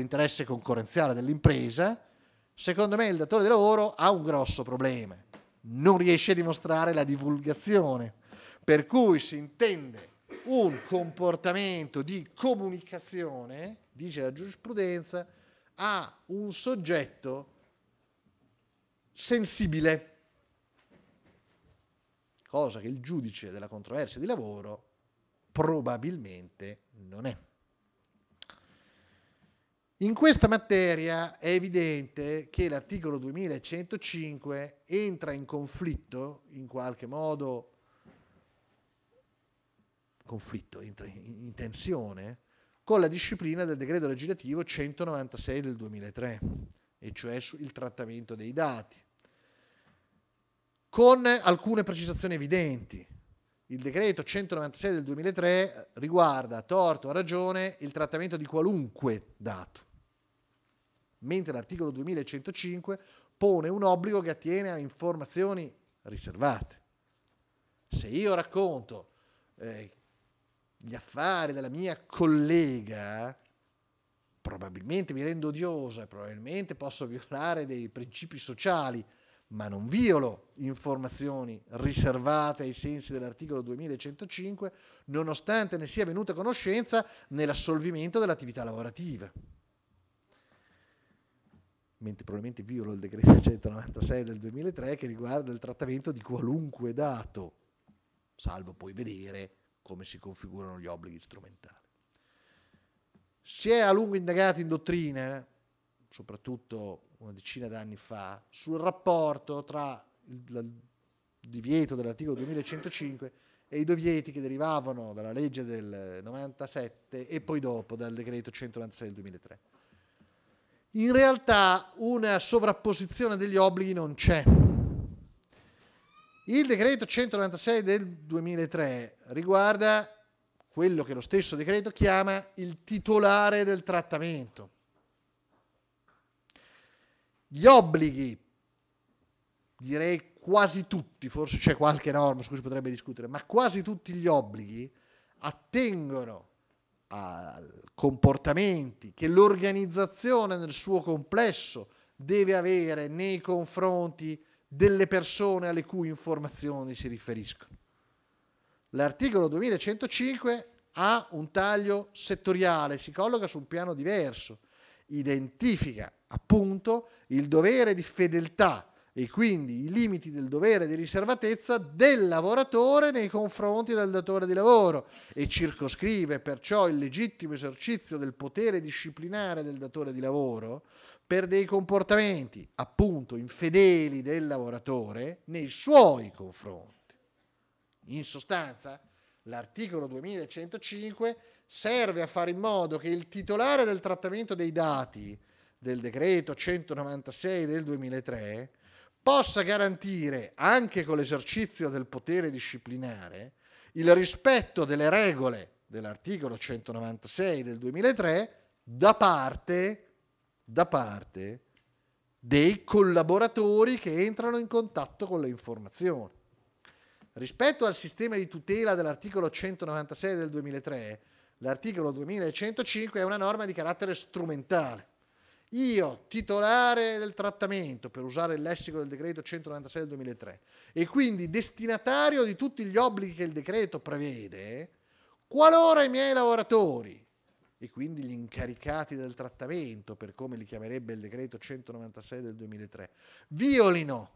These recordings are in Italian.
l'interesse concorrenziale dell'impresa, secondo me il datore di lavoro ha un grosso problema. Non riesce a dimostrare la divulgazione, per cui si intende un comportamento di comunicazione, dice la giurisprudenza, a un soggetto sensibile, cosa che il giudice della controversia di lavoro probabilmente non è. In questa materia è evidente che l'articolo 2105 entra in conflitto, in qualche modo, conflitto, entra in, tensione, con la disciplina del decreto legislativo 196 del 2003, e cioè sul trattamento dei dati, con alcune precisazioni evidenti. Il decreto 196 del 2003 riguarda, a torto o a ragione, il trattamento di qualunque dato mentre l'articolo 2105 pone un obbligo che attiene a informazioni riservate. Se io racconto eh, gli affari della mia collega, probabilmente mi rendo odiosa e probabilmente posso violare dei principi sociali, ma non violo informazioni riservate ai sensi dell'articolo 2105, nonostante ne sia venuta conoscenza nell'assolvimento dell'attività lavorativa mentre probabilmente violo il decreto 196 del 2003 che riguarda il trattamento di qualunque dato, salvo poi vedere come si configurano gli obblighi strumentali. Si è a lungo indagato in dottrina, soprattutto una decina d'anni fa, sul rapporto tra il divieto dell'articolo 2105 e i divieti che derivavano dalla legge del 97 e poi dopo dal decreto 196 del 2003 in realtà una sovrapposizione degli obblighi non c'è. Il decreto 196 del 2003 riguarda quello che lo stesso decreto chiama il titolare del trattamento. Gli obblighi, direi quasi tutti, forse c'è qualche norma su cui si potrebbe discutere, ma quasi tutti gli obblighi attengono a comportamenti che l'organizzazione nel suo complesso deve avere nei confronti delle persone alle cui informazioni si riferiscono. L'articolo 2105 ha un taglio settoriale, si colloca su un piano diverso, identifica appunto il dovere di fedeltà e quindi i limiti del dovere di riservatezza del lavoratore nei confronti del datore di lavoro e circoscrive perciò il legittimo esercizio del potere disciplinare del datore di lavoro per dei comportamenti appunto infedeli del lavoratore nei suoi confronti. In sostanza, l'articolo 2105 serve a fare in modo che il titolare del trattamento dei dati del decreto 196 del 2003 possa garantire, anche con l'esercizio del potere disciplinare, il rispetto delle regole dell'articolo 196 del 2003 da parte, da parte dei collaboratori che entrano in contatto con le informazioni. Rispetto al sistema di tutela dell'articolo 196 del 2003, l'articolo 2105 è una norma di carattere strumentale io, titolare del trattamento, per usare il lessico del decreto 196 del 2003, e quindi destinatario di tutti gli obblighi che il decreto prevede, qualora i miei lavoratori, e quindi gli incaricati del trattamento, per come li chiamerebbe il decreto 196 del 2003, violino,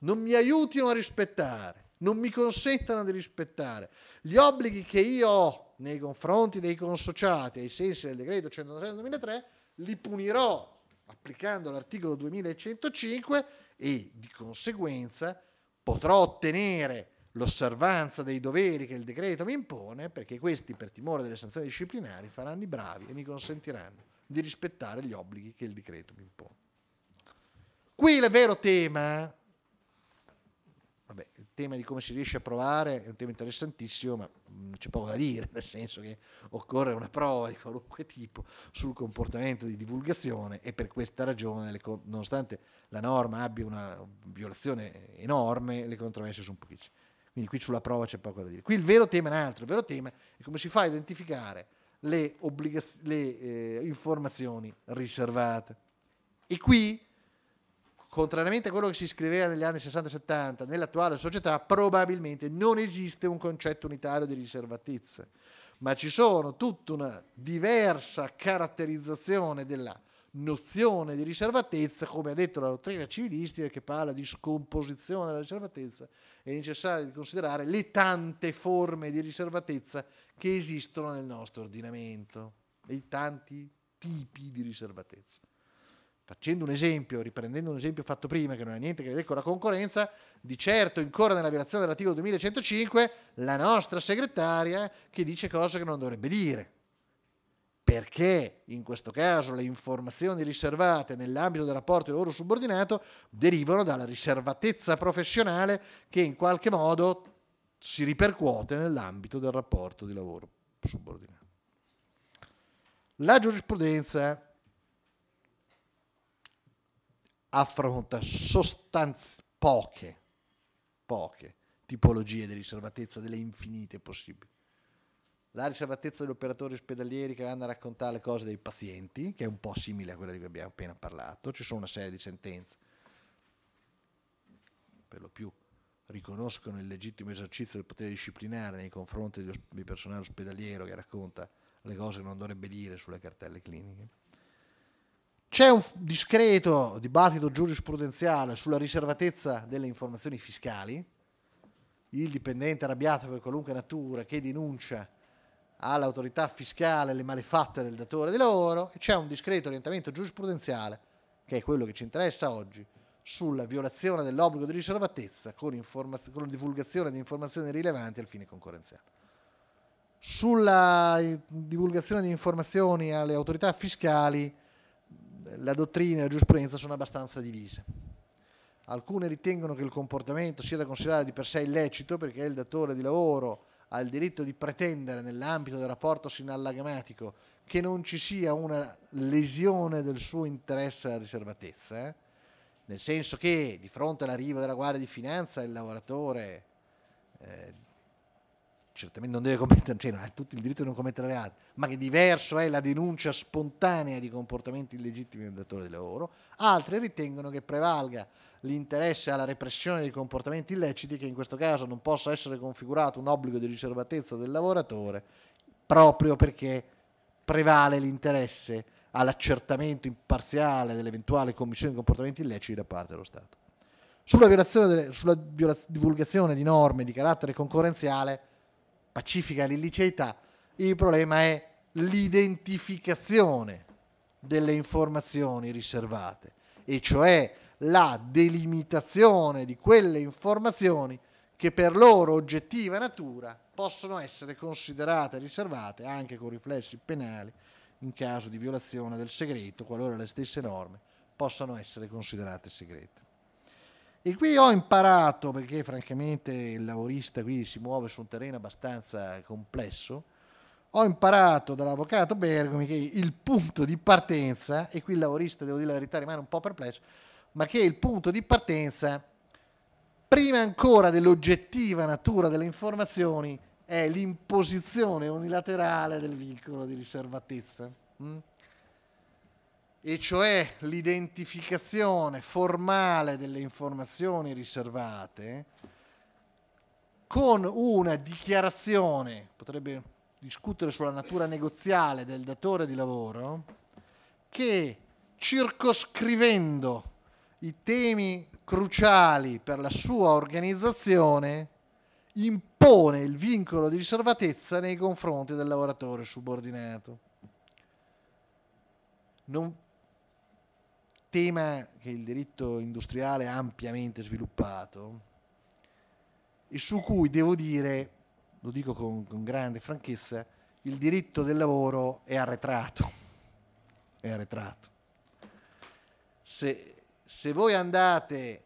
non mi aiutino a rispettare, non mi consentano di rispettare gli obblighi che io ho nei confronti dei consociati ai sensi del decreto 196 del 2003, li punirò applicando l'articolo 2105 e di conseguenza potrò ottenere l'osservanza dei doveri che il decreto mi impone perché questi per timore delle sanzioni disciplinari faranno i bravi e mi consentiranno di rispettare gli obblighi che il decreto mi impone. Qui il vero tema tema di come si riesce a provare è un tema interessantissimo, ma mm, c'è poco da dire, nel senso che occorre una prova di qualunque tipo sul comportamento di divulgazione e per questa ragione, nonostante la norma abbia una violazione enorme, le controversie sono pochissime. Quindi qui sulla prova c'è poco da dire. Qui il vero tema è un altro, il vero tema è come si fa a identificare le, le eh, informazioni riservate. E qui contrariamente a quello che si scriveva negli anni 60-70, nell'attuale società probabilmente non esiste un concetto unitario di riservatezza, ma ci sono tutta una diversa caratterizzazione della nozione di riservatezza, come ha detto la dottrina civilistica che parla di scomposizione della riservatezza, è necessario considerare le tante forme di riservatezza che esistono nel nostro ordinamento, i tanti tipi di riservatezza facendo un esempio, riprendendo un esempio fatto prima che non ha niente a che vedere con la concorrenza, di certo incorre nella violazione dell'articolo 2105 la nostra segretaria che dice cose che non dovrebbe dire. Perché in questo caso le informazioni riservate nell'ambito del rapporto di lavoro subordinato derivano dalla riservatezza professionale che in qualche modo si ripercuote nell'ambito del rapporto di lavoro subordinato. La giurisprudenza affronta sostanz- poche, poche tipologie di riservatezza, delle infinite possibili. La riservatezza degli operatori ospedalieri che vanno a raccontare le cose dei pazienti, che è un po' simile a quella di cui abbiamo appena parlato, ci sono una serie di sentenze, per lo più riconoscono il legittimo esercizio del potere disciplinare nei confronti di personale ospedaliero che racconta le cose che non dovrebbe dire sulle cartelle cliniche c'è un discreto dibattito giurisprudenziale sulla riservatezza delle informazioni fiscali. Il dipendente arrabbiato per qualunque natura che denuncia all'autorità fiscale le malefatte del datore di lavoro e c'è un discreto orientamento giurisprudenziale, che è quello che ci interessa oggi, sulla violazione dell'obbligo di riservatezza con, informaz- con divulgazione di informazioni rilevanti al fine concorrenziale sulla eh, divulgazione di informazioni alle autorità fiscali la dottrina e la giurisprudenza sono abbastanza divise. Alcune ritengono che il comportamento sia da considerare di per sé illecito perché il datore di lavoro ha il diritto di pretendere nell'ambito del rapporto sinallagmatico che non ci sia una lesione del suo interesse alla riservatezza, eh? nel senso che di fronte all'arrivo della Guardia di Finanza il lavoratore eh, certamente non deve commettere, cioè ha tutto il diritto di non commettere reati, ma che diverso è la denuncia spontanea di comportamenti illegittimi del datore di lavoro, altri ritengono che prevalga l'interesse alla repressione dei comportamenti illeciti che in questo caso non possa essere configurato un obbligo di riservatezza del lavoratore proprio perché prevale l'interesse all'accertamento imparziale dell'eventuale commissione di comportamenti illeciti da parte dello Stato. Sulla, delle, sulla divulgazione di norme di carattere concorrenziale, pacifica l'illiceità, il problema è l'identificazione delle informazioni riservate, e cioè la delimitazione di quelle informazioni che per loro oggettiva natura possono essere considerate riservate anche con riflessi penali in caso di violazione del segreto, qualora le stesse norme possano essere considerate segrete. E qui ho imparato, perché francamente il lavorista qui si muove su un terreno abbastanza complesso, ho imparato dall'avvocato Bergomi che il punto di partenza, e qui il lavorista, devo dire la verità, rimane un po' perplesso, ma che il punto di partenza, prima ancora dell'oggettiva natura delle informazioni, è l'imposizione unilaterale del vincolo di riservatezza. Mm? e cioè l'identificazione formale delle informazioni riservate, con una dichiarazione, potrebbe discutere sulla natura negoziale del datore di lavoro, che circoscrivendo i temi cruciali per la sua organizzazione, impone il vincolo di riservatezza nei confronti del lavoratore subordinato. Non tema che il diritto industriale ha ampiamente sviluppato e su cui devo dire, lo dico con, con grande franchezza, il diritto del lavoro è arretrato. È arretrato. Se, se voi andate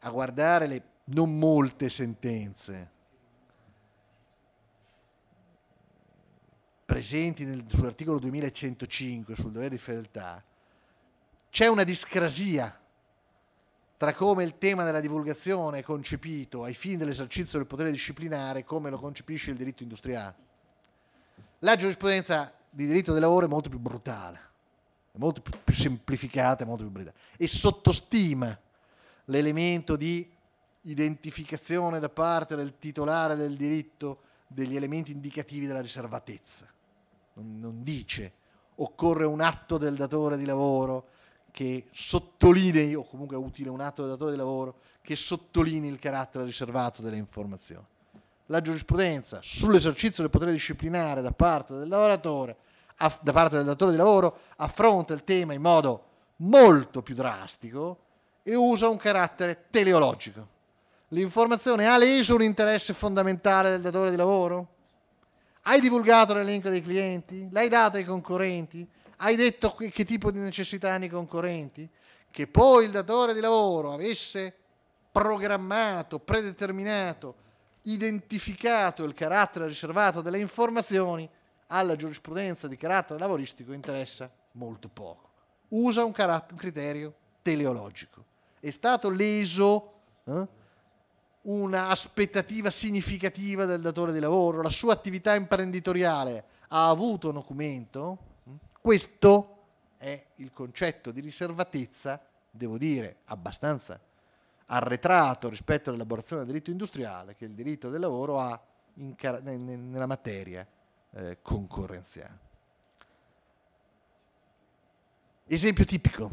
a guardare le non molte sentenze presenti sull'articolo 2105 sul dovere di fedeltà, c'è una discrasia tra come il tema della divulgazione è concepito ai fini dell'esercizio del potere disciplinare e come lo concepisce il diritto industriale. La giurisprudenza di diritto del lavoro è molto più brutale, è molto più, più semplificata, è molto più brutale e sottostima l'elemento di identificazione da parte del titolare del diritto degli elementi indicativi della riservatezza. Non, non dice occorre un atto del datore di lavoro che sottolinei, o comunque è utile un atto del datore di lavoro, che sottolinei il carattere riservato delle informazioni. La giurisprudenza sull'esercizio del potere disciplinare da parte del lavoratore, da parte del datore di lavoro, affronta il tema in modo molto più drastico e usa un carattere teleologico. L'informazione ha leso un interesse fondamentale del datore di lavoro? Hai divulgato l'elenco dei clienti? L'hai dato ai concorrenti? Hai detto che, che tipo di necessità hanno i concorrenti? Che poi il datore di lavoro avesse programmato, predeterminato, identificato il carattere riservato delle informazioni alla giurisprudenza di carattere lavoristico interessa molto poco. Usa un, un criterio teleologico. È stato leso eh, una aspettativa significativa del datore di lavoro, la sua attività imprenditoriale ha avuto un documento, questo è eh. il concetto di riservatezza, devo dire, abbastanza arretrato rispetto all'elaborazione del diritto industriale che il diritto del lavoro ha nella materia eh, concorrenziale. Esempio tipico.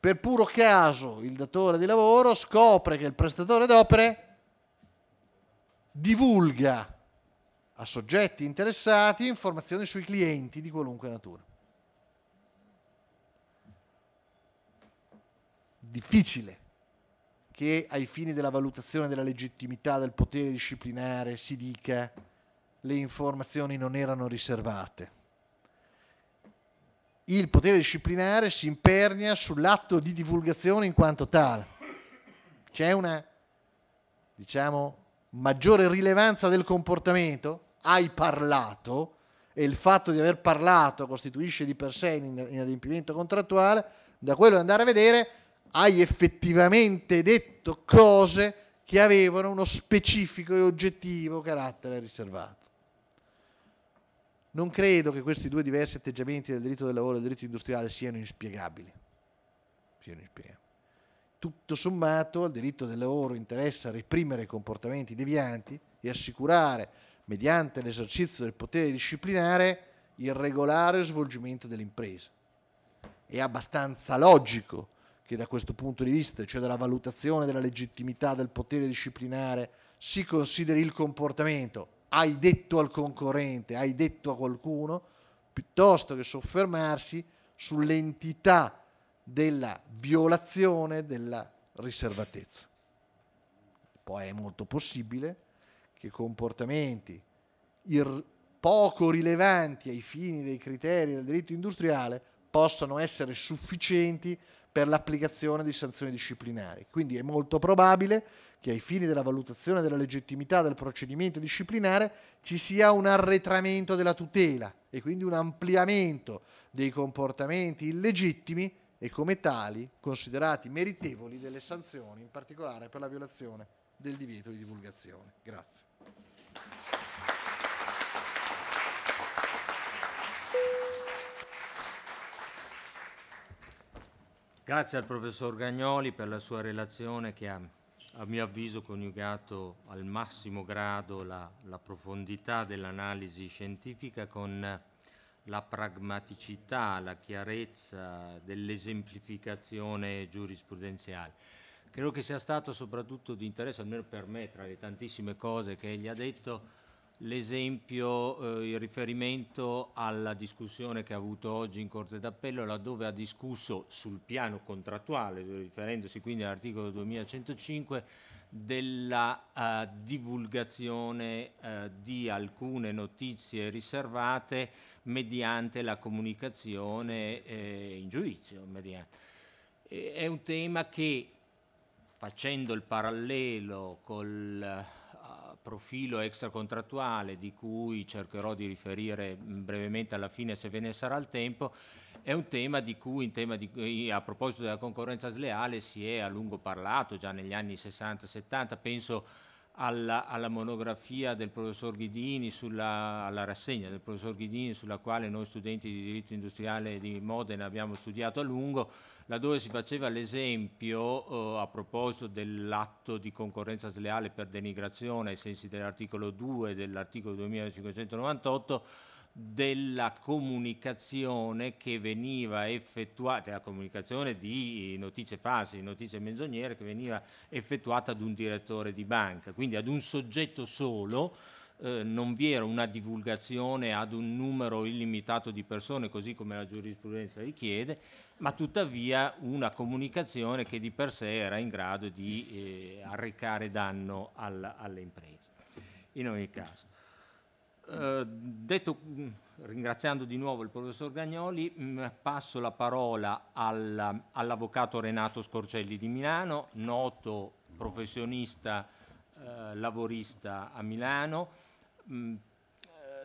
Per puro caso il datore di lavoro scopre che il prestatore d'opere divulga a soggetti interessati informazioni sui clienti di qualunque natura. Difficile che ai fini della valutazione della legittimità del potere disciplinare si dica le informazioni non erano riservate. Il potere disciplinare si impernia sull'atto di divulgazione in quanto tale. C'è una, diciamo, maggiore rilevanza del comportamento hai parlato e il fatto di aver parlato costituisce di per sé inadempimento contrattuale, da quello di andare a vedere hai effettivamente detto cose che avevano uno specifico e oggettivo carattere riservato. Non credo che questi due diversi atteggiamenti del diritto del lavoro e del diritto industriale siano inspiegabili. Siano inspiegabili. Tutto sommato, al diritto del lavoro interessa reprimere comportamenti devianti e assicurare mediante l'esercizio del potere disciplinare, il regolare svolgimento dell'impresa. È abbastanza logico che da questo punto di vista, cioè dalla valutazione della legittimità del potere disciplinare, si consideri il comportamento, hai detto al concorrente, hai detto a qualcuno, piuttosto che soffermarsi sull'entità della violazione della riservatezza. Poi è molto possibile che comportamamenti poco rilevanti ai fini dei criteri del diritto industriale possano essere sufficienti per l'applicazione di sanzioni disciplinari. Quindi è molto probabile che ai fini della valutazione della legittimità del procedimento disciplinare ci sia un arretramento della tutela e quindi un ampliamento dei comportamenti illegittimi e come tali considerati meritevoli delle sanzioni, in particolare per la violazione del divieto di divulgazione. Grazie. Grazie al professor Gagnoli per la sua relazione che ha, a mio avviso, coniugato al massimo grado la, la profondità dell'analisi scientifica con eh, la pragmaticità, la chiarezza dell'esemplificazione giurisprudenziale. Credo che sia stato soprattutto di interesse, almeno per me, tra le tantissime cose che egli ha detto, l'esempio, eh, il riferimento alla discussione che ha avuto oggi in Corte d'Appello, laddove ha discusso sul piano contrattuale, riferendosi quindi all'articolo 2105, della eh, divulgazione eh, di alcune notizie riservate mediante la comunicazione eh, in giudizio. Mediante. è un tema che, facendo il parallelo col profilo extracontrattuale di cui cercherò di riferire mm, brevemente alla fine se ve ne sarà il tempo, è un tema di cui tema di, a proposito della concorrenza sleale si è a lungo parlato già negli anni 60-70, penso alla, alla, monografia del professor Ghidini, sulla, alla rassegna del professor Ghidini sulla quale noi studenti di diritto industriale di Modena abbiamo studiato a lungo, laddove si faceva l'esempio eh, a proposito dell'atto di concorrenza sleale per denigrazione ai sensi dell'articolo 2 e dell'articolo 2598 della comunicazione che veniva effettuata, la comunicazione di notizie false, di notizie menzogniere che veniva effettuata ad un direttore di banca, quindi ad un soggetto solo eh, non vi era una divulgazione ad un numero illimitato di persone, così come la giurisprudenza richiede, ma tuttavia una comunicazione che di per sé era in grado di eh, arrecare danno alla, alle imprese. In ogni caso, eh, detto, mm, ringraziando di nuovo il professor Gagnoli, mh, mm, passo la parola all'avvocato Renato Scorcelli di Milano, noto professionista eh, lavorista a Milano,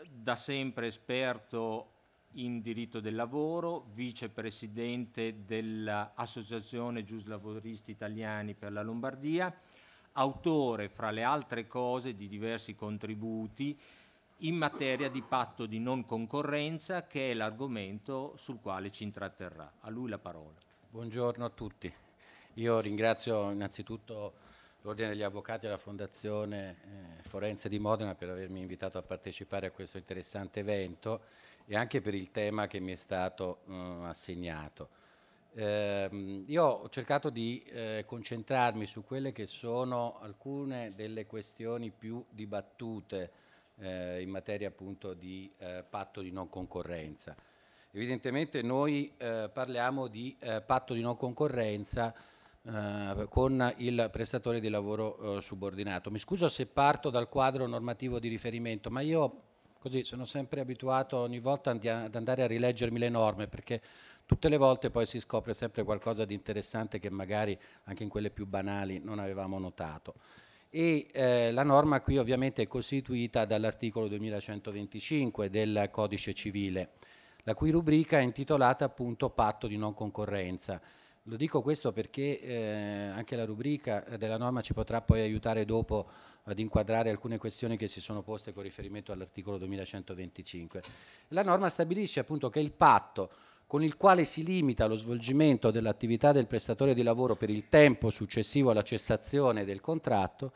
da sempre esperto in diritto del lavoro, vicepresidente dell'Associazione Giuslavoristi Italiani per la Lombardia, autore, fra le altre cose, di diversi contributi in materia di patto di non concorrenza, che è l'argomento sul quale ci intratterrà. A lui la parola. Buongiorno a tutti. Io ringrazio innanzitutto l'Ordine degli Avvocati e la Fondazione eh, Forense di Modena per avermi invitato a partecipare a questo interessante evento e anche per il tema che mi è stato mh, eh, assegnato. Eh, io ho cercato di eh, concentrarmi su quelle che sono alcune delle questioni più dibattute eh, in materia appunto di eh, patto di non concorrenza. Evidentemente noi parliamo di patto di non concorrenza eh, con il prestatore di lavoro eh, subordinato. Mi scuso se parto dal quadro normativo di riferimento, ma io così sono sempre abituato ogni volta ad andare a rileggermi le norme perché tutte le volte poi si scopre sempre qualcosa di interessante che magari anche in quelle più banali non avevamo notato. E eh, la norma qui ovviamente è costituita dall'articolo 2125 del codice civile, la cui rubrica è intitolata appunto patto di non concorrenza lo dico questo perché eh, anche la rubrica eh, della norma ci potrà poi aiutare dopo ad inquadrare alcune questioni che si sono poste con riferimento all'articolo 2125. La norma stabilisce appunto che il patto con il quale si limita lo svolgimento dell'attività del prestatore di lavoro per il tempo successivo alla cessazione del contratto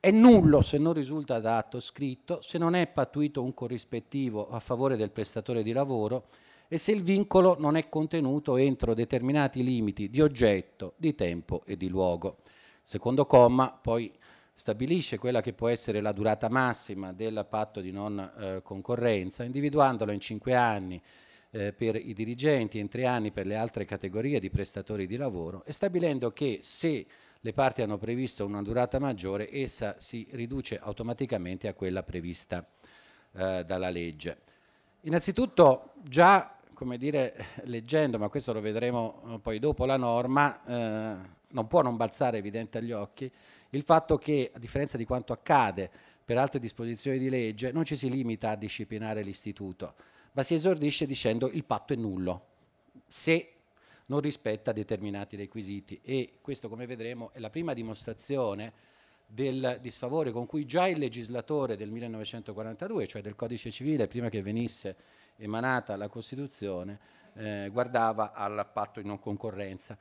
è nullo se non risulta da atto scritto, se non è pattuito un corrispettivo a favore del prestatore di lavoro e se il vincolo non è contenuto entro determinati limiti di oggetto, di tempo e di luogo. Secondo comma poi stabilisce quella che può essere la durata massima del patto di non eh, concorrenza, individuandola in cinque anni eh, per i dirigenti e in tre anni per le altre categorie di prestatori di lavoro e stabilendo che se le parti hanno previsto una durata maggiore, essa si riduce automaticamente a quella prevista eh, dalla legge. Innanzitutto già come dire, leggendo, ma questo lo vedremo eh, poi dopo la norma, eh, non può non balzare evidente agli occhi il fatto che, a differenza di quanto accade per altre disposizioni di legge, non ci si limita a disciplinare l'istituto, ma si esordisce dicendo il patto è nullo, se non rispetta determinati requisiti. E questo, come vedremo, è la prima dimostrazione del disfavore con cui già il legislatore del 1942, cioè del codice civile, prima che venisse emanata la Costituzione, eh, guardava al patto di non concorrenza.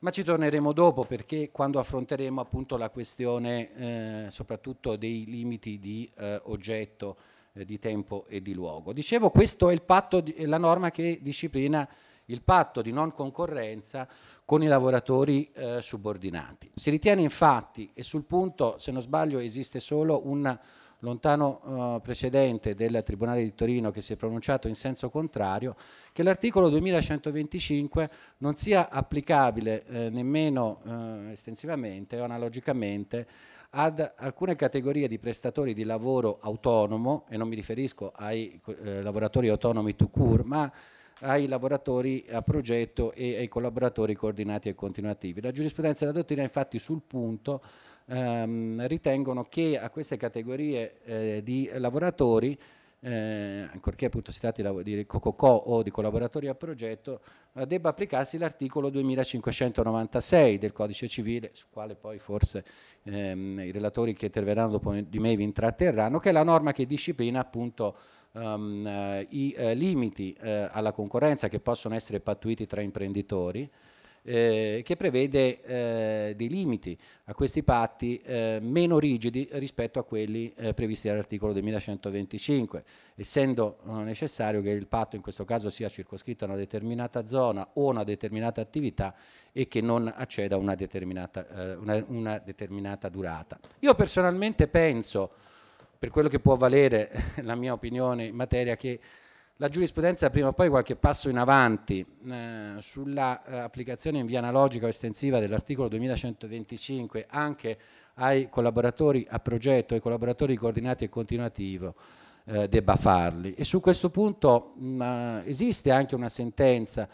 Ma ci torneremo dopo perché quando affronteremo appunto la questione eh, soprattutto dei limiti di eh, oggetto, eh, di tempo e di luogo. Dicevo, questo è, il di, è la norma che disciplina il patto di non concorrenza con i lavoratori eh, subordinati. Si ritiene infatti, e sul punto se non sbaglio esiste solo un lontano eh, precedente del Tribunale di Torino che si è pronunciato in senso contrario, che l'articolo 2125 non sia applicabile eh, nemmeno eh, estensivamente o analogicamente ad alcune categorie di prestatori di lavoro autonomo, e non mi riferisco ai eh, lavoratori autonomi to cure, ma ai lavoratori a progetto e ai collaboratori coordinati e continuativi. La giurisprudenza della dottrina infatti sul punto ehm, ritengono che a queste categorie eh, di lavoratori eh, ancorché appunto si tratti di Cococò o di collaboratori a progetto, eh, debba applicarsi l'articolo 2596 del codice civile, sul quale poi forse ehm, i relatori che interverranno dopo di me vi intratterranno, che è la norma che disciplina appunto ehm, eh, i eh, limiti eh, alla concorrenza che possono essere pattuiti tra imprenditori eh, che prevede eh, dei limiti a questi patti eh, meno rigidi rispetto a quelli eh, previsti dall'articolo 2125, essendo eh, necessario che il patto in questo caso sia circoscritto a una determinata zona o una determinata attività e che non acceda a una determinata, eh, una, una determinata durata. Io personalmente penso, per quello che può valere la mia opinione in materia, che la giurisprudenza prima o poi qualche passo in avanti eh, sull'applicazione eh, in via analogica o estensiva dell'articolo 2125 anche ai collaboratori a progetto, ai collaboratori coordinati e continuativo eh, debba farli. E su questo punto mh, mm, eh, esiste anche una sentenza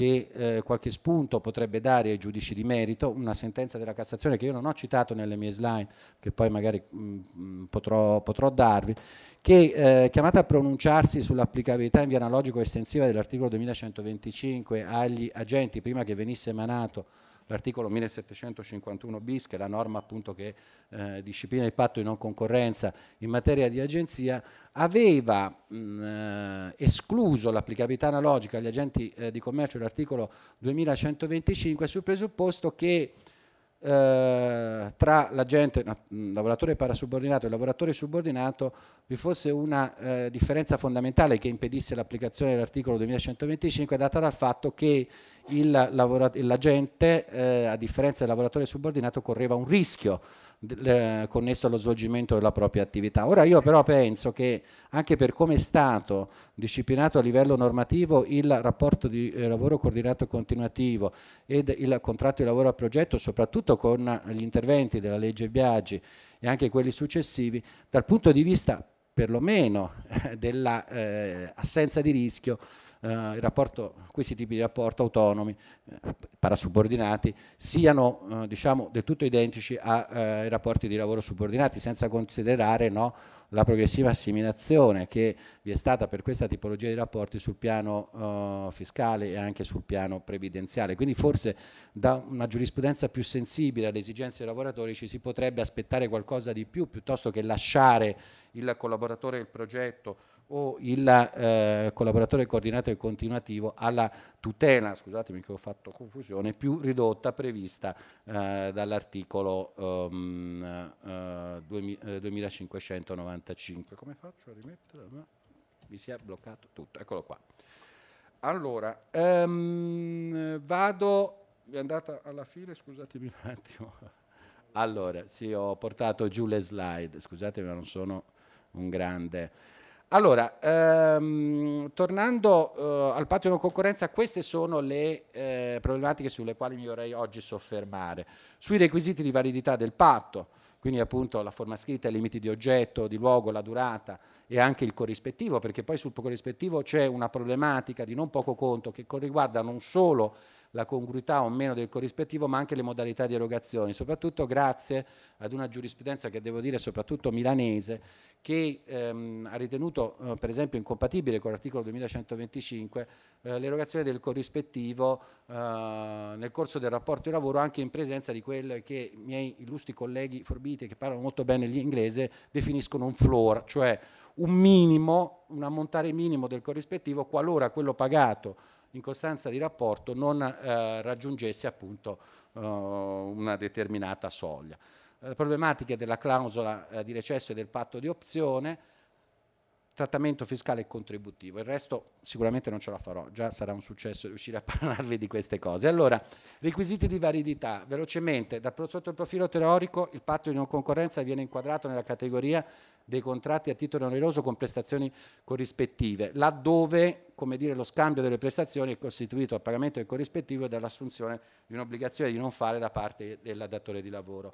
che eh, qualche spunto potrebbe dare ai giudici di merito, una sentenza della Cassazione che io non ho citato nelle mie slide, che poi magari mh, mm, potrò, potrò, darvi, che eh, chiamata a pronunciarsi sull'applicabilità in via analogico estensiva dell'articolo 2125 agli agenti prima che venisse emanato l'articolo 1751 bis, che è la norma appunto che eh, disciplina il patto di non concorrenza in materia di agenzia, aveva mh, eh, escluso l'applicabilità analogica agli agenti eh, di commercio dell'articolo 2125 sul presupposto che eh, tra l'agente, mm, lavoratore parasubordinato e lavoratore subordinato vi fosse una eh, differenza fondamentale che impedisse l'applicazione dell'articolo 2125 data dal fatto che l'agente, eh, a differenza del lavoratore subordinato, correva un rischio connessa allo svolgimento della propria attività. Ora io però penso che anche per come è stato disciplinato a livello normativo il rapporto di eh, lavoro coordinato continuativo ed il contratto di lavoro a progetto, soprattutto con gli interventi della legge Biagi e anche quelli successivi, dal punto di vista perlomeno dell'assenza eh, di rischio, eh, rapporto, questi tipi di rapporto autonomi, eh, parasubordinati, siano eh, diciamo, del tutto identici ai eh, rapporti di lavoro subordinati, senza considerare no, la progressiva assimilazione che vi è stata per questa tipologia di rapporti sul piano eh, fiscale e anche sul piano previdenziale. Quindi forse da una giurisprudenza più sensibile alle esigenze dei lavoratori ci si potrebbe aspettare qualcosa di più piuttosto che lasciare il collaboratore del progetto o il eh, collaboratore coordinato e continuativo alla tutela, scusatemi che ho fatto confusione, più ridotta prevista eh, dall'articolo um, eh, 2595. Eh, Come faccio a rimetterlo? Mi si è bloccato tutto, eccolo qua. Allora, um, vado, è andata alla fine, scusatemi un attimo. Allora, sì, ho portato giù le slide, scusatemi ma non sono un grande... Allora, ehm, tornando eh, al patto di non concorrenza, queste sono le eh, problematiche sulle quali mi vorrei oggi soffermare. Sui requisiti di validità del patto, quindi appunto la forma scritta, i limiti di oggetto, di luogo, la durata e anche il corrispettivo, perché poi sul corrispettivo c'è una problematica di non poco conto che riguarda non solo la congruità o meno del corrispettivo, ma anche le modalità di erogazione, soprattutto grazie ad una giurisprudenza che devo dire soprattutto milanese, che ehm, ha ritenuto eh, per esempio incompatibile con l'articolo 2125 eh, l'erogazione del corrispettivo eh, nel corso del rapporto di lavoro anche in presenza di quel che i miei illustri colleghi forbiti che parlano molto bene l'inglese definiscono un floor, cioè un minimo, un ammontare minimo del corrispettivo qualora quello pagato in costanza di rapporto non eh, raggiungesse appunto eh, una determinata soglia. Eh, problematiche della clausola eh, di recesso e del patto di opzione, trattamento fiscale e contributivo. Il resto sicuramente non ce la farò, già sarà un successo riuscire a parlarvi di queste cose. Allora, requisiti di validità. Velocemente, dal, sotto il profilo teorico, il patto di non concorrenza viene inquadrato nella categoria dei contratti a titolo oneroso con prestazioni corrispettive, laddove dire, lo scambio delle prestazioni è costituito al pagamento del corrispettivo e dall'assunzione di un'obbligazione di non fare da parte del datore di lavoro.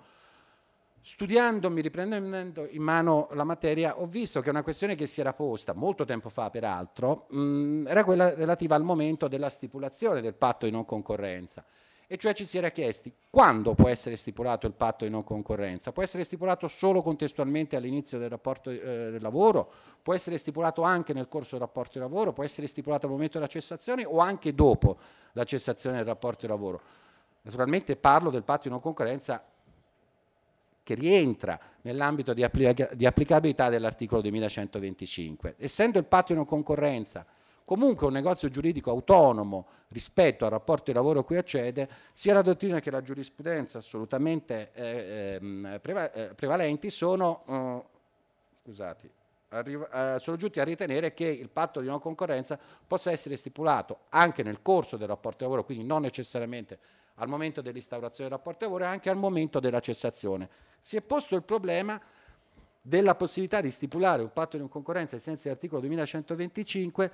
Studiandomi, riprendendo in mano la materia, ho visto che una questione che si era posta molto tempo fa, peraltro, mh, era quella relativa al momento della stipulazione del patto di non concorrenza e cioè ci si era chiesti quando può essere stipulato il patto di non concorrenza, può essere stipulato solo contestualmente all'inizio del rapporto eh, del lavoro, può essere stipulato anche nel corso del rapporto di lavoro, può essere stipulato al momento della cessazione o anche dopo la cessazione del rapporto di lavoro. Naturalmente parlo del patto di non concorrenza che rientra nell'ambito di, di applicabilità dell'articolo 2125. Essendo il patto di non concorrenza comunque un negozio giuridico autonomo rispetto al rapporto di lavoro a cui accede, sia la dottrina che la giurisprudenza assolutamente eh, ehm, preva eh, prevalenti sono, eh, scusate, eh, sono giunti a ritenere che il patto di non concorrenza possa essere stipulato anche nel corso del rapporto di lavoro, quindi non necessariamente al momento dell'instaurazione del rapporto di lavoro, anche al momento della cessazione. Si è posto il problema della possibilità di stipulare un patto di non concorrenza ai sensi dell'articolo 2125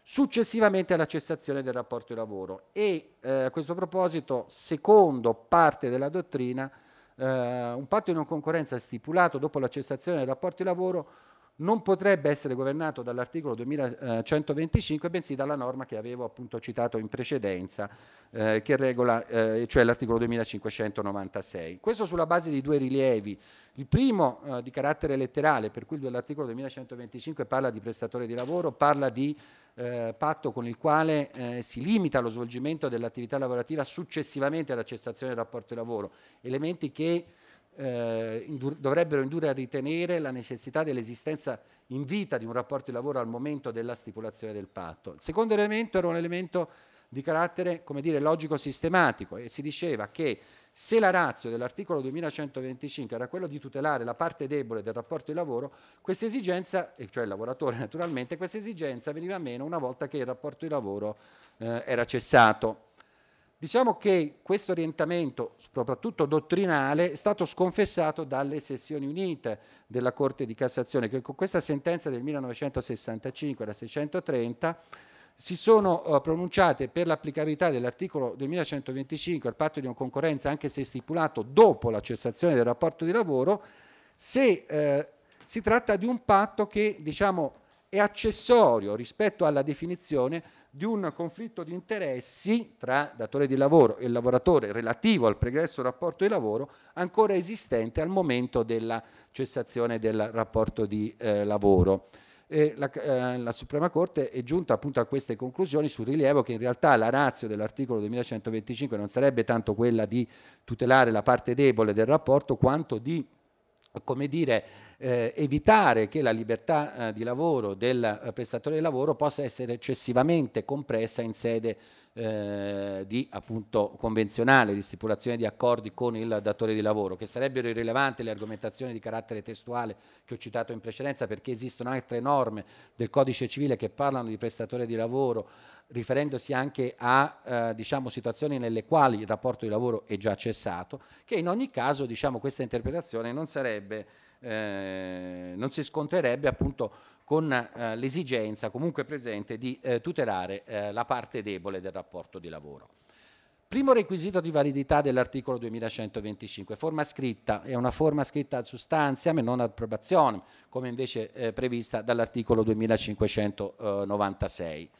successivamente alla cessazione del rapporto di lavoro e eh, a questo proposito, secondo parte della dottrina, eh, un patto di non concorrenza stipulato dopo la cessazione del rapporto di lavoro non potrebbe essere governato dall'articolo 2125, eh, bensì dalla norma che avevo appunto citato in precedenza, eh, che regola, eh, cioè l'articolo 2596. Questo sulla base di due rilievi. Il primo eh, di carattere letterale, per cui l'articolo 2125 parla di prestatore di lavoro, parla di eh, patto con il quale eh, si limita lo svolgimento dell'attività lavorativa successivamente alla cessazione del rapporto di lavoro, elementi che eh, indur dovrebbero indurre a ritenere la necessità dell'esistenza in vita di un rapporto di lavoro al momento della stipulazione del patto. Il secondo elemento era un elemento di carattere, come dire, logico-sistematico e si diceva che se la razza dell'articolo 2125 era quella di tutelare la parte debole del rapporto di lavoro, questa esigenza, e cioè il lavoratore naturalmente, questa esigenza veniva meno una volta che il rapporto di lavoro eh, era cessato. Diciamo che questo orientamento, soprattutto dottrinale, è stato sconfessato dalle sezioni unite della Corte di Cassazione, che con questa sentenza del 1965, la 630, si sono eh, pronunciate per l'applicabilità dell'articolo 2125 al patto di non concorrenza, anche se stipulato dopo la cessazione del rapporto di lavoro, se eh, si tratta di un patto che diciamo, è accessorio rispetto alla definizione di un conflitto di interessi tra datore di lavoro e lavoratore relativo al pregresso rapporto di lavoro ancora esistente al momento della cessazione del rapporto di eh, lavoro. La, eh, la, Suprema Corte è giunta appunto a queste conclusioni sul rilievo che in realtà la razio dell'articolo 2125 non sarebbe tanto quella di tutelare la parte debole del rapporto quanto di come dire, eh, evitare che la libertà eh, di lavoro del eh, prestatore di lavoro possa essere eccessivamente compressa in sede eh, di appunto convenzionale, di stipulazione di accordi con il datore di lavoro, che sarebbero irrilevanti le argomentazioni di carattere testuale che ho citato in precedenza perché esistono altre norme del codice civile che parlano di prestatore di lavoro riferendosi anche a eh, diciamo, situazioni nelle quali il rapporto di lavoro è già cessato, che in ogni caso diciamo, questa interpretazione non sarebbe eh, non si scontrerebbe appunto con eh, l'esigenza comunque presente di eh, tutelare eh, la parte debole del rapporto di lavoro. Primo requisito di validità dell'articolo 2125, forma scritta, è una forma scritta ad sustanziam e non ad probazione, come invece eh, prevista dall'articolo 2596.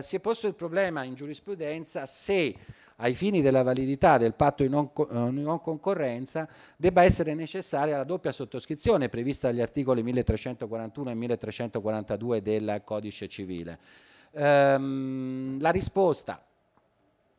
si è posto il problema in giurisprudenza se ai fini della validità del patto di non, eh, non concorrenza, debba essere necessaria la doppia sottoscrizione prevista dagli articoli 1341 e 1342 del Codice civile. Ehm, la risposta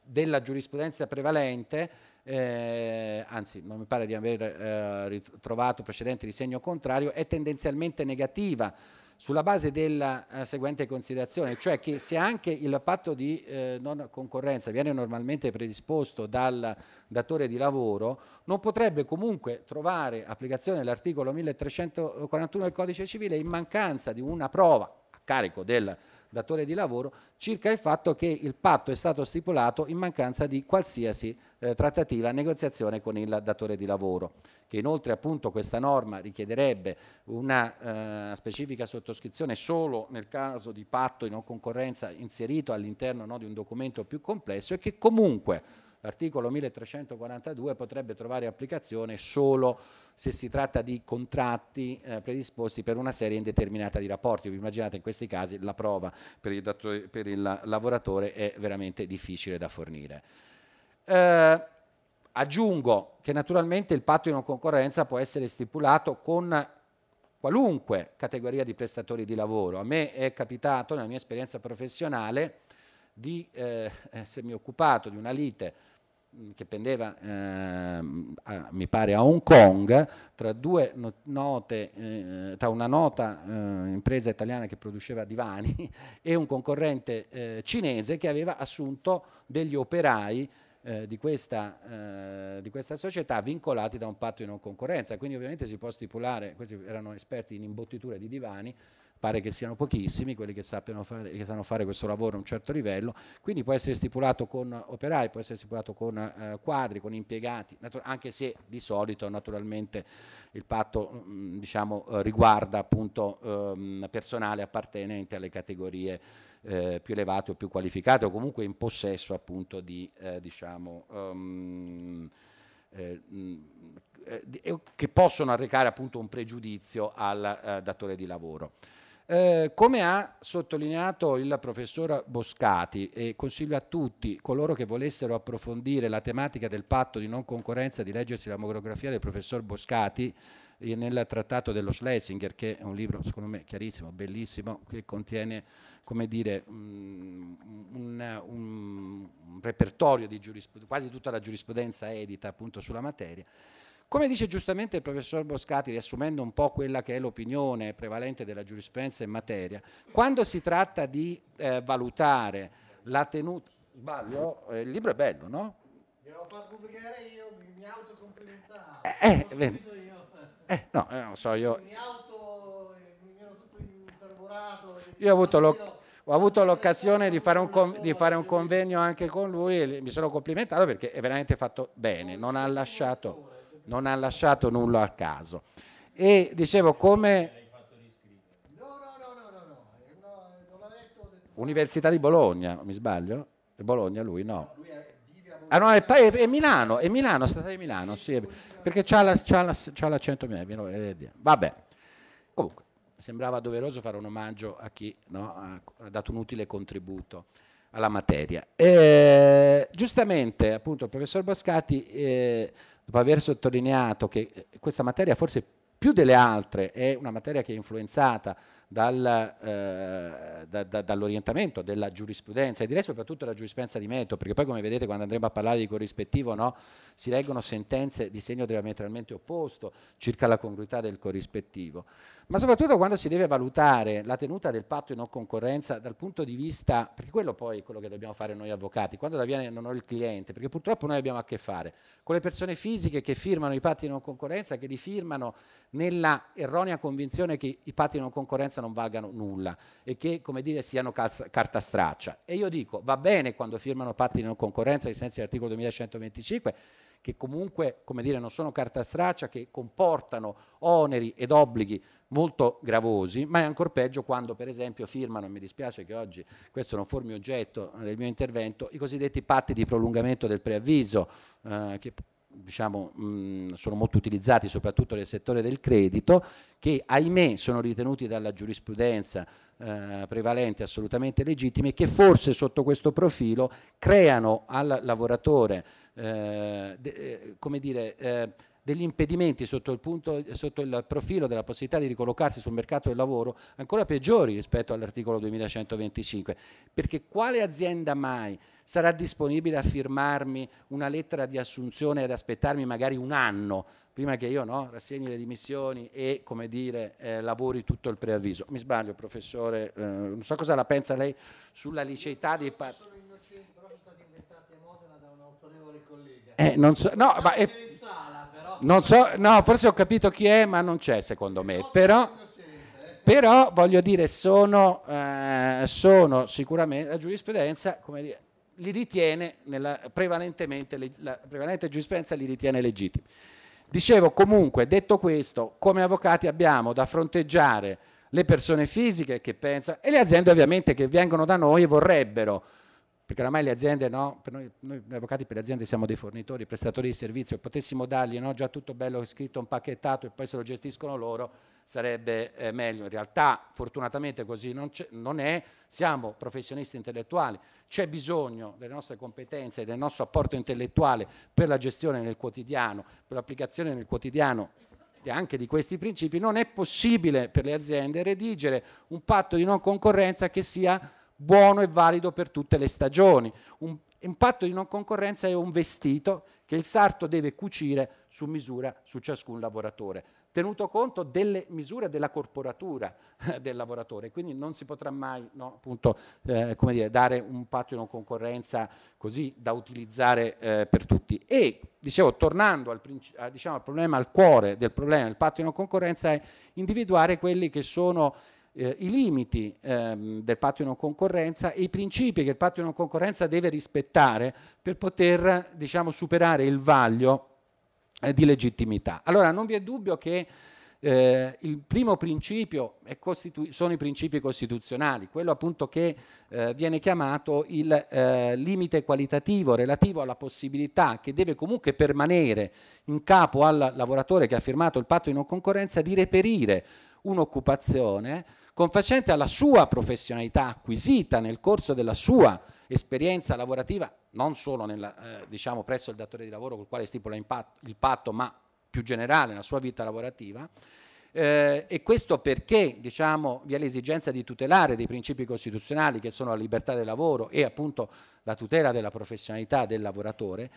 della giurisprudenza prevalente eh, anzi non mi pare di aver eh, ritrovato precedenti di segno contrario, è tendenzialmente negativa sulla base della eh, seguente considerazione, cioè che se anche il patto di eh, non concorrenza viene normalmente predisposto dal datore di lavoro, non potrebbe comunque trovare applicazione l'articolo 1341 del codice civile in mancanza di una prova a carico del datore di lavoro, circa il fatto che il patto è stato stipulato in mancanza di qualsiasi eh, trattativa, negoziazione con il datore di lavoro, che inoltre appunto questa norma richiederebbe una eh, specifica sottoscrizione solo nel caso di patto in non concorrenza inserito all'interno no, di un documento più complesso e che comunque l'articolo 1342 potrebbe trovare applicazione solo se si tratta di contratti eh, predisposti per una serie indeterminata di rapporti. Vi immaginate in questi casi la prova per il, datore, per il lavoratore è veramente difficile da fornire. Eh, aggiungo che naturalmente il patto di non concorrenza può essere stipulato con qualunque categoria di prestatori di lavoro. A me è capitato nella mia esperienza professionale di eh, eh essermi occupato di una lite che pendeva, eh, a, mi pare, a Hong Kong, tra due note, eh, tra una nota eh, impresa italiana che produceva divani e un concorrente eh, cinese che aveva assunto degli operai eh, di questa, eh, di, questa, società vincolati da un patto di non concorrenza. Quindi ovviamente si può stipulare, questi erano esperti in imbottitura di divani, pare che siano pochissimi quelli che, fare, che sanno fare questo lavoro a un certo livello, quindi può essere stipulato con operai, può essere stipulato con eh, quadri, con impiegati, anche se di solito naturalmente il patto mh, mm, diciamo, eh, riguarda appunto ehm, personale appartenente alle categorie eh, più elevate o più qualificate o comunque in possesso appunto di eh, diciamo, um, che possono arrecare appunto un pregiudizio al datore di lavoro. Eh, come ha sottolineato il professor Boscati, e consiglio a tutti coloro che volessero approfondire la tematica del patto di non concorrenza di leggersi la monografia del professor Boscati eh, nel trattato dello Schlesinger, che è un libro secondo me chiarissimo, bellissimo, che contiene come dire, un, mm, un, un repertorio di giurisprudenza, quasi tutta la giurisprudenza edita appunto sulla materia. Come dice giustamente il professor Boscati, riassumendo un po' quella che è l'opinione prevalente della giurisprudenza in materia, quando si tratta di eh, valutare la tenuta... Sbaglio? Eh, il libro è bello, no? Glielo fa pubblicare io, mi autocomplimentavo. Eh, eh, eh, no, eh, non so, io... Mi auto... Eh, mi ero tutto infervorato. Io ho avuto l'occasione ho avuto l'occasione di, di, fare un convegno anche con lui e mi sono complimentato perché è veramente fatto bene, non ha lasciato non ha lasciato nulla a caso. E dicevo come... No, no, no, no, Università di Bologna, mi sbaglio? È Bologna lui? No. Ah no, è, è, è Milano, è Milano, è stata di Milano, sì, perché c'ha, la, c'ha, la, c'ha l'accento mio, vabbè. Comunque, sembrava doveroso fare un omaggio a chi no, ha, dato un utile contributo alla materia. Eh, giustamente, appunto, il professor Boscati... Eh, dopo aver sottolineato che eh, questa materia forse più delle altre è una materia che è influenzata dal, eh, da, da, dall'orientamento della giurisprudenza e direi soprattutto della giurisprudenza di metodo perché poi come vedete quando andremo a parlare di corrispettivo no, si leggono sentenze di segno diametralmente opposto circa la congruità del corrispettivo, ma soprattutto quando si deve valutare la tenuta del patto di non concorrenza dal punto di vista, perché quello poi è quello che dobbiamo fare noi avvocati, quando avviene non ho il cliente, perché purtroppo noi abbiamo a che fare con le persone fisiche che firmano i patti di non concorrenza, che li firmano nella erronea convinzione che i patti di non concorrenza non valgano nulla e che, come dire, siano calza, carta straccia. E io dico, va bene quando firmano patti di non concorrenza ai sensi dell'articolo 2125, che comunque, come dire, non sono carta straccia, che comportano oneri ed obblighi molto gravosi, ma è ancora peggio quando, per esempio, firmano, e mi dispiace che oggi questo non formi oggetto del mio intervento, i cosiddetti patti di prolungamento del preavviso, eh, che diciamo, mh, mm, sono molto utilizzati soprattutto nel settore del credito, che ahimè sono ritenuti dalla giurisprudenza eh, prevalente assolutamente legittimi e che forse sotto questo profilo creano al lavoratore, eh, de, eh, come dire, eh, degli impedimenti sotto il, punto, sotto il, profilo della possibilità di ricollocarsi sul mercato del lavoro ancora peggiori rispetto all'articolo 2125, perché quale azienda mai sarà disponibile a firmarmi una lettera di assunzione ad aspettarmi magari un anno prima che io no, rassegni le dimissioni e come dire, eh, lavori tutto il preavviso? Mi sbaglio professore, eh, non so cosa la pensa lei sulla liceità dei partiti. Eh, non so, no, ma è, non so, no, forse ho capito chi è, ma non c'è secondo me. Però, però voglio dire, sono, eh, sono sicuramente la giurisprudenza, come dire, li ritiene nella, prevalentemente la prevalente giurisprudenza li ritiene legittimi. Dicevo comunque, detto questo, come avvocati abbiamo da fronteggiare le persone fisiche che pensano e le aziende ovviamente che vengono da noi e vorrebbero perché oramai le aziende, no? noi, noi, avvocati per le aziende siamo dei fornitori, prestatori di servizio, potessimo dargli no? già tutto bello scritto, un pacchettato e poi se lo gestiscono loro sarebbe eh, meglio. In realtà fortunatamente così non, non è, siamo professionisti intellettuali, c'è bisogno delle nostre competenze, del nostro apporto intellettuale per la gestione nel quotidiano, per l'applicazione nel quotidiano anche di questi principi, non è possibile per le aziende redigere un patto di non concorrenza che sia buono e valido per tutte le stagioni. Un patto di non concorrenza è un vestito che il sarto deve cucire su misura su ciascun lavoratore, tenuto conto delle misure della corporatura eh, del lavoratore, quindi non si potrà mai no, appunto, eh, dire, dare un patto di non concorrenza così da utilizzare eh, per tutti. E dicevo, tornando al, diciamo, al, problema, al cuore del problema del patto di non concorrenza, è individuare quelli che sono eh, i limiti ehm, del patto di non concorrenza e i principi che il patto di non concorrenza deve rispettare per poter diciamo, superare il vaglio eh, di legittimità. Allora non vi è dubbio che eh, il primo principio sono i principi costituzionali, quello appunto che eh, viene chiamato il eh, limite qualitativo relativo alla possibilità che deve comunque permanere in capo al lavoratore che ha firmato il patto di non concorrenza di reperire un'occupazione confacente alla sua professionalità acquisita nel corso della sua esperienza lavorativa, non solo nella, eh, diciamo presso il datore di lavoro col quale stipula il patto, ma più generale nella sua vita lavorativa, eh, e questo perché diciamo, vi è l'esigenza di tutelare dei principi costituzionali che sono la libertà del lavoro e appunto la tutela della professionalità del lavoratore,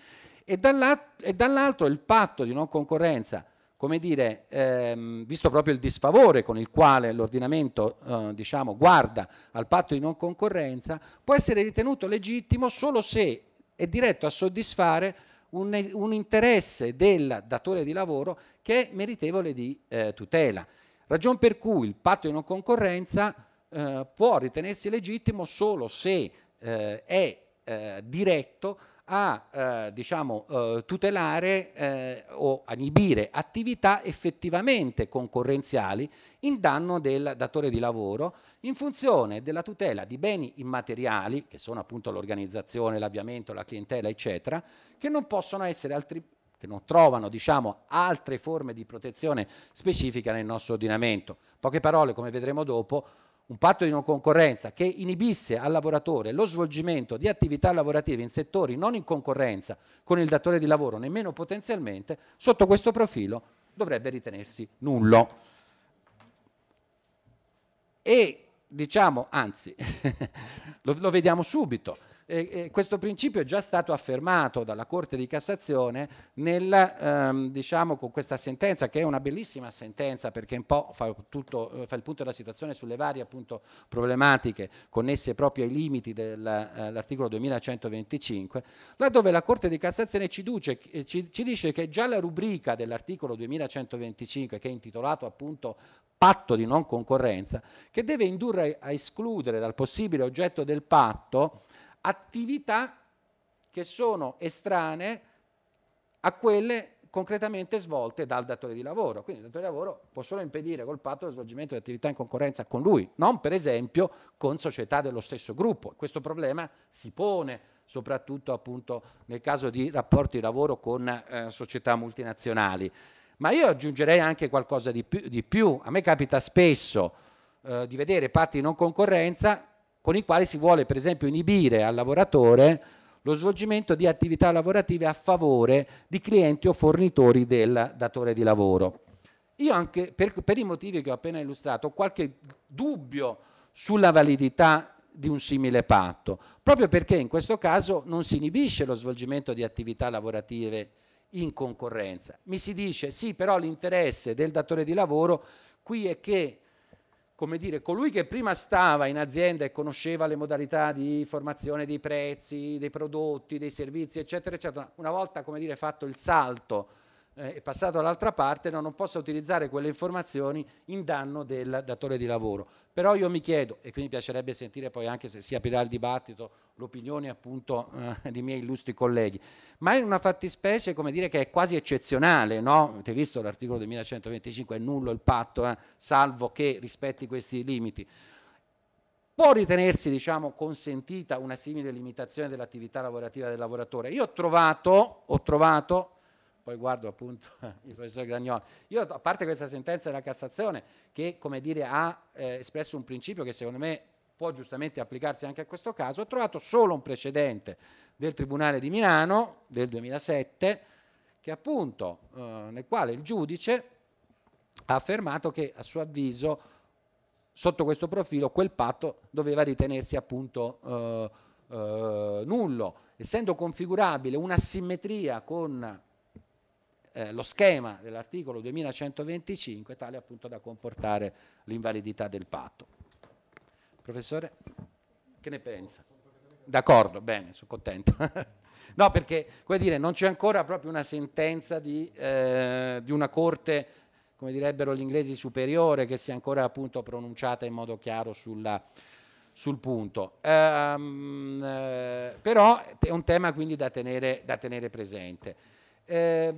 e dall'altro il patto di non concorrenza come dire, ehm, visto proprio il disfavore con il quale l'ordinamento eh, diciamo, guarda al patto di non concorrenza, può essere ritenuto legittimo solo se è diretto a soddisfare un, un interesse del datore di lavoro che è meritevole di eh, tutela. Ragion per cui il patto di non concorrenza eh, può ritenersi legittimo solo se eh, è eh, diretto a a eh, diciamo, eh, tutelare eh, o inibire attività effettivamente concorrenziali in danno del datore di lavoro in funzione della tutela di beni immateriali, che sono appunto l'organizzazione, l'avviamento, la clientela, eccetera, che non possono essere altri, che non trovano diciamo, altre forme di protezione specifica nel nostro ordinamento. Poche parole, come vedremo dopo, un patto di non concorrenza che inibisse al lavoratore lo svolgimento di attività lavorative in settori non in concorrenza con il datore di lavoro, nemmeno potenzialmente, sotto questo profilo dovrebbe ritenersi nullo. E diciamo, anzi, lo, lo vediamo subito, e, e questo principio è già stato affermato dalla Corte di Cassazione nel, ehm, diciamo, con questa sentenza, che è una bellissima sentenza perché un po' fa, tutto, eh, fa il punto della situazione sulle varie appunto, problematiche connesse proprio ai limiti dell'articolo eh, 2125, laddove la Corte di Cassazione ci, duce, eh, ci, ci dice che già la rubrica dell'articolo 2125, che è intitolato appunto patto di non concorrenza, che deve indurre a escludere dal possibile oggetto del patto attività che sono estranee a quelle concretamente svolte dal datore di lavoro. Quindi il datore di lavoro può solo impedire col patto lo svolgimento di attività in concorrenza con lui, non per esempio con società dello stesso gruppo. Questo problema si pone soprattutto appunto nel caso di rapporti di lavoro con eh, società multinazionali. Ma io aggiungerei anche qualcosa di più. Di più. A me capita spesso eh, di vedere patti di non concorrenza con i quali si vuole per esempio inibire al lavoratore lo svolgimento di attività lavorative a favore di clienti o fornitori del datore di lavoro. Io anche per, per i motivi che ho appena illustrato ho qualche dubbio sulla validità di un simile patto, proprio perché in questo caso non si inibisce lo svolgimento di attività lavorative in concorrenza. Mi si dice sì, però l'interesse del datore di lavoro qui è che come dire, colui che prima stava in azienda e conosceva le modalità di formazione dei prezzi, dei prodotti, dei servizi, eccetera, eccetera, una volta, come dire, fatto il salto eh, è passato dall'altra parte, no, non possa utilizzare quelle informazioni in danno del datore di lavoro. Però io mi chiedo, e quindi mi piacerebbe sentire poi anche se si aprirà il dibattito, l'opinione appunto eh, di miei illustri colleghi, ma in una fattispecie come dire che è quasi eccezionale, no? avete visto l'articolo 2125 è nullo il patto, eh, salvo che rispetti questi limiti. Può ritenersi diciamo, consentita una simile limitazione dell'attività lavorativa del lavoratore? Io ho trovato, ho trovato poi guardo appunto il professor Gragnone. Io, a parte questa sentenza della Cassazione, che come dire, ha eh, espresso un principio che secondo me può giustamente applicarsi anche a questo caso, ho trovato solo un precedente del Tribunale di Milano del 2007, che appunto, eh, nel quale il giudice ha affermato che a suo avviso, sotto questo profilo, quel patto doveva ritenersi appunto eh, eh, nullo, essendo configurabile un'asimmetria con eh, lo schema dell'articolo 2125 tale appunto da comportare l'invalidità del patto. Professore, che ne pensa? D'accordo, bene, sono contento. no, perché come dire, non c'è ancora proprio una sentenza di, eh, di una corte come direbbero gli inglesi, superiore, che sia ancora appunto pronunciata in modo chiaro sulla, sul punto. Ehm, eh, però è un tema quindi da tenere, da tenere presente eh,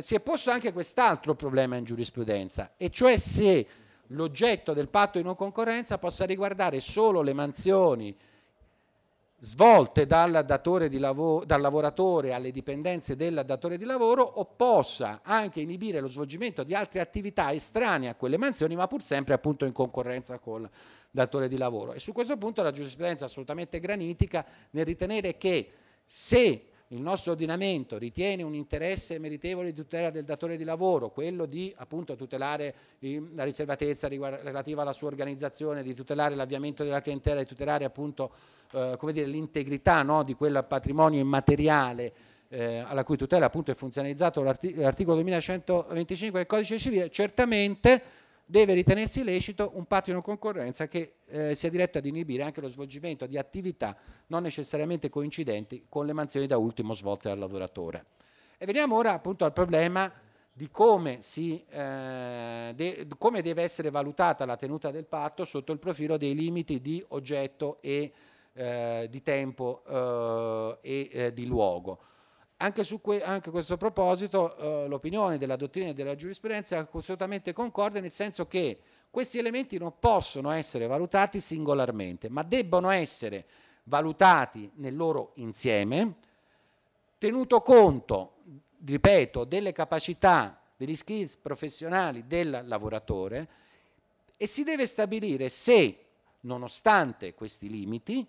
si è posto anche quest'altro problema in giurisprudenza, e cioè se l'oggetto del patto di non concorrenza possa riguardare solo le mansioni svolte dal, di lavoro, dal lavoratore alle dipendenze del datore di lavoro o possa anche inibire lo svolgimento di altre attività estranee a quelle mansioni ma pur sempre appunto in concorrenza col datore di lavoro. E su questo punto la giurisprudenza è assolutamente granitica nel ritenere che se il nostro ordinamento ritiene un interesse meritevole di tutela del datore di lavoro, quello di appunto, tutelare la riservatezza relativa alla sua organizzazione, di tutelare l'avviamento della clientela, di tutelare appunto, eh, dire, l'integrità no, di quel patrimonio immateriale eh, alla cui tutela appunto, è funzionalizzato l'articolo 2125 del codice civile, certamente deve ritenersi lecito un patto di non concorrenza che eh, sia diretto ad inibire anche lo svolgimento di attività non necessariamente coincidenti con le mansioni da ultimo svolte dal lavoratore. E veniamo ora appunto al problema di come, si, eh, de come deve essere valutata la tenuta del patto sotto il profilo dei limiti di oggetto e eh, di tempo eh, e eh, di luogo. Anche, su que anche a questo proposito eh, l'opinione della dottrina e della giurisprudenza è assolutamente concorde nel senso che questi elementi non possono essere valutati singolarmente, ma debbono essere valutati nel loro insieme, tenuto conto, ripeto, delle capacità, degli skills professionali del lavoratore e si deve stabilire se, nonostante questi limiti,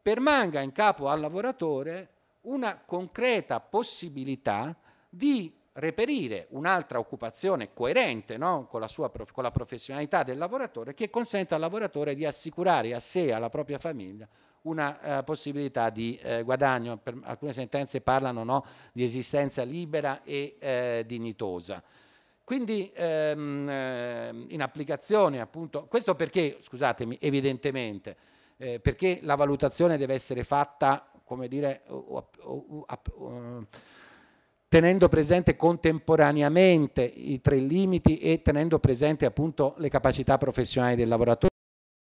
permanga in capo al lavoratore una concreta possibilità di reperire un'altra occupazione coerente no? con, la sua, con la professionalità del lavoratore che consenta al lavoratore di assicurare a sé e alla propria famiglia una eh, possibilità di eh, guadagno. Per alcune sentenze parlano no, di esistenza libera e eh, dignitosa. Quindi ehm, eh, in applicazione appunto, questo perché, scusatemi, evidentemente, eh, perché la valutazione deve essere fatta come dire, tenendo presente contemporaneamente i tre limiti e tenendo presente appunto le capacità professionali del lavoratore.